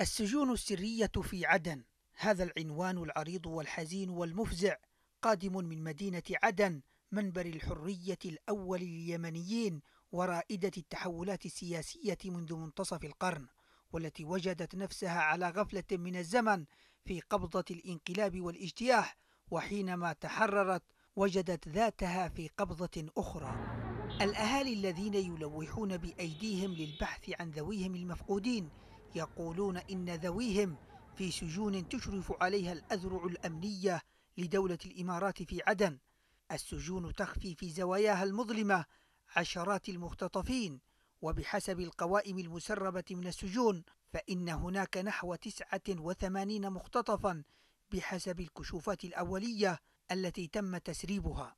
السجون السرية في عدن هذا العنوان العريض والحزين والمفزع قادم من مدينة عدن منبر الحرية الأول لليمنيين ورائدة التحولات السياسية منذ منتصف القرن والتي وجدت نفسها على غفلة من الزمن في قبضة الانقلاب والاجتياح وحينما تحررت وجدت ذاتها في قبضة أخرى الأهالي الذين يلوحون بأيديهم للبحث عن ذويهم المفقودين يقولون إن ذويهم في سجون تشرف عليها الأذرع الأمنية لدولة الإمارات في عدن السجون تخفي في زواياها المظلمة عشرات المختطفين وبحسب القوائم المسربة من السجون فإن هناك نحو 89 مختطفا بحسب الكشوفات الأولية التي تم تسريبها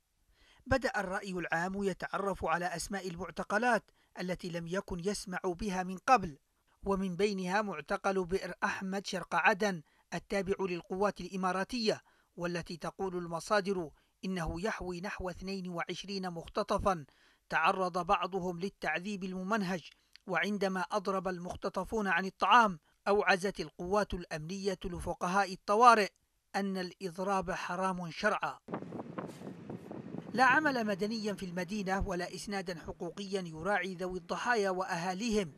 بدأ الرأي العام يتعرف على أسماء المعتقلات التي لم يكن يسمع بها من قبل ومن بينها معتقل بئر أحمد شرق عدن التابع للقوات الإماراتية والتي تقول المصادر إنه يحوي نحو 22 مختطفا تعرض بعضهم للتعذيب الممنهج وعندما أضرب المختطفون عن الطعام أوعزت القوات الأمنية لفقهاء الطوارئ أن الإضراب حرام شرعا لا عمل مدنيا في المدينة ولا إسنادا حقوقيا يراعي ذوي الضحايا وأهاليهم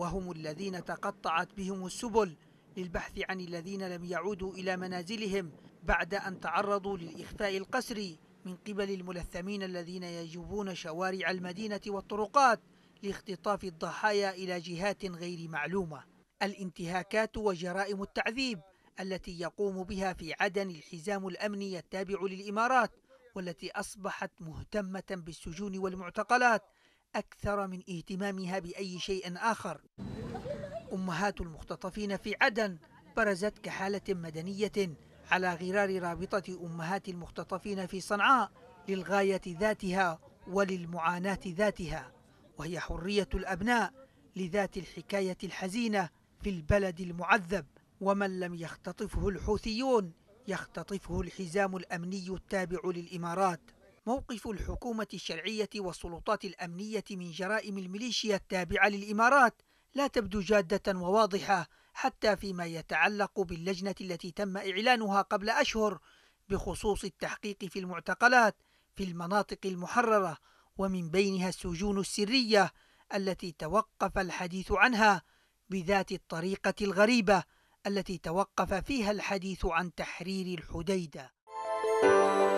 وهم الذين تقطعت بهم السبل للبحث عن الذين لم يعودوا إلى منازلهم بعد أن تعرضوا للإخفاء القسري من قبل الملثمين الذين يجوبون شوارع المدينة والطرقات لاختطاف الضحايا إلى جهات غير معلومة الانتهاكات وجرائم التعذيب التي يقوم بها في عدن الحزام الأمني التابع للإمارات والتي أصبحت مهتمة بالسجون والمعتقلات أكثر من اهتمامها بأي شيء آخر أمهات المختطفين في عدن برزت كحالة مدنية على غرار رابطة أمهات المختطفين في صنعاء للغاية ذاتها وللمعاناة ذاتها وهي حرية الأبناء لذات الحكاية الحزينة في البلد المعذب ومن لم يختطفه الحوثيون يختطفه الحزام الأمني التابع للإمارات موقف الحكومة الشرعية والسلطات الأمنية من جرائم الميليشيا التابعة للإمارات لا تبدو جادة وواضحة حتى فيما يتعلق باللجنة التي تم إعلانها قبل أشهر بخصوص التحقيق في المعتقلات في المناطق المحررة ومن بينها السجون السرية التي توقف الحديث عنها بذات الطريقة الغريبة التي توقف فيها الحديث عن تحرير الحديدة.